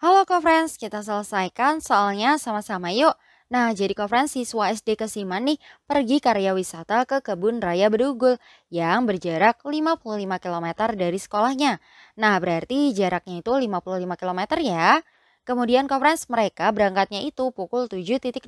Halo co-friends, kita selesaikan soalnya sama-sama yuk. Nah, jadi co-friends siswa SD Kesiman nih pergi karya wisata ke Kebun Raya Bedugul yang berjarak 55 km dari sekolahnya. Nah, berarti jaraknya itu 55 km ya. Kemudian conference mereka berangkatnya itu pukul 7.00.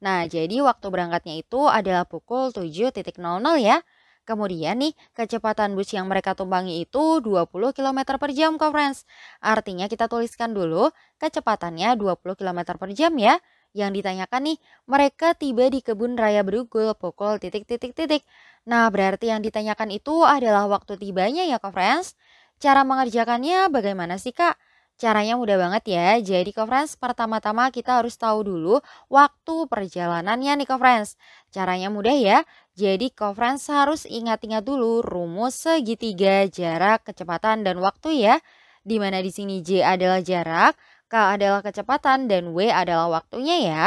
Nah, jadi waktu berangkatnya itu adalah pukul 7.00 ya. Kemudian nih, kecepatan bus yang mereka tumpangi itu 20 km per jam, kok friends. Artinya kita tuliskan dulu kecepatannya 20 km per jam ya. Yang ditanyakan nih, mereka tiba di kebun raya berugul pukul titik-titik-titik. Nah, berarti yang ditanyakan itu adalah waktu tibanya ya, kok friends. Cara mengerjakannya bagaimana sih, Kak? Caranya mudah banget ya. Jadi ke friends pertama-tama kita harus tahu dulu waktu perjalanannya nih ke friends. Caranya mudah ya. Jadi ke friends harus ingat-ingat dulu rumus segitiga jarak, kecepatan dan waktu ya. Dimana di sini J adalah jarak, K adalah kecepatan dan W adalah waktunya ya.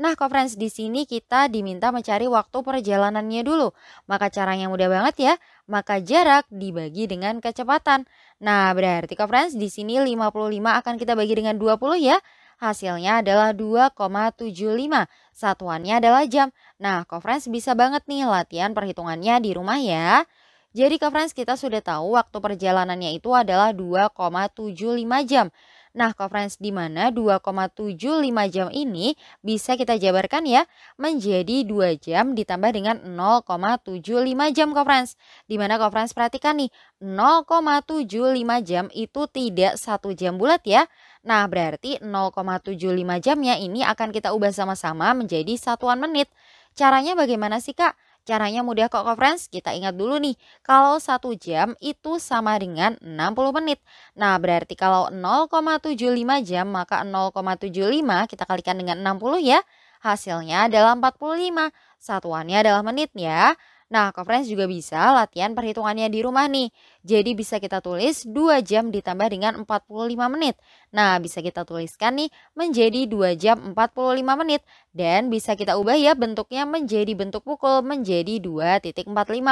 Nah, conference di sini kita diminta mencari waktu perjalanannya dulu. Maka caranya mudah banget ya. Maka jarak dibagi dengan kecepatan. Nah, berarti conference di sini 55 akan kita bagi dengan 20 ya. Hasilnya adalah 2,75. Satuannya adalah jam. Nah, conference bisa banget nih latihan perhitungannya di rumah ya. Jadi, conference kita sudah tahu waktu perjalanannya itu adalah 2,75 jam. Nah, conference di mana 2,75 jam ini bisa kita jabarkan ya menjadi 2 jam ditambah dengan 0,75 jam conference. Di mana conference perhatikan nih, 0,75 jam itu tidak satu jam bulat ya. Nah, berarti 0,75 jamnya ini akan kita ubah sama-sama menjadi satuan menit. Caranya bagaimana sih, Kak? Caranya mudah kok kok friends, kita ingat dulu nih, kalau 1 jam itu sama dengan 60 menit. Nah berarti kalau 0,75 jam maka 0,75 kita kalikan dengan 60 ya, hasilnya adalah 45. Satuannya adalah menit ya. Nah, conference juga bisa latihan perhitungannya di rumah nih. Jadi bisa kita tulis 2 jam ditambah dengan 45 menit. Nah, bisa kita tuliskan nih menjadi 2 jam 45 menit. Dan bisa kita ubah ya bentuknya menjadi bentuk pukul menjadi 2.45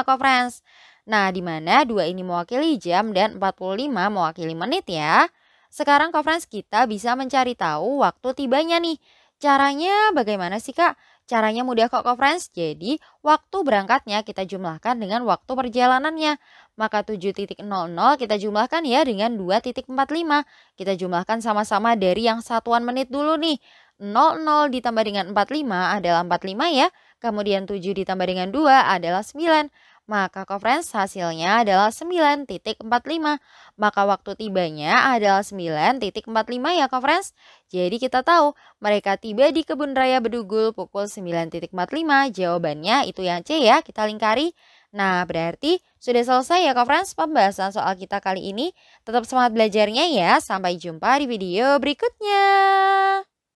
conference. Nah, di mana 2 ini mewakili jam dan 45 mewakili menit ya. Sekarang conference kita bisa mencari tahu waktu tibanya nih. Caranya bagaimana sih kak? Caranya mudah kok, kok friends. Jadi, waktu berangkatnya kita jumlahkan dengan waktu perjalanannya. Maka 7.00 kita jumlahkan ya dengan 2.45. Kita jumlahkan sama-sama dari yang satuan menit dulu nih. 00 ditambah dengan 45 adalah 45 ya. Kemudian 7 ditambah dengan 2 adalah 9. Maka conference hasilnya adalah 9.45. Maka waktu tibanya adalah 9.45 ya conference. Jadi kita tahu mereka tiba di kebun raya Bedugul pukul 9.45. Jawabannya itu yang C ya, kita lingkari. Nah, berarti sudah selesai ya conference pembahasan soal kita kali ini. Tetap semangat belajarnya ya. Sampai jumpa di video berikutnya.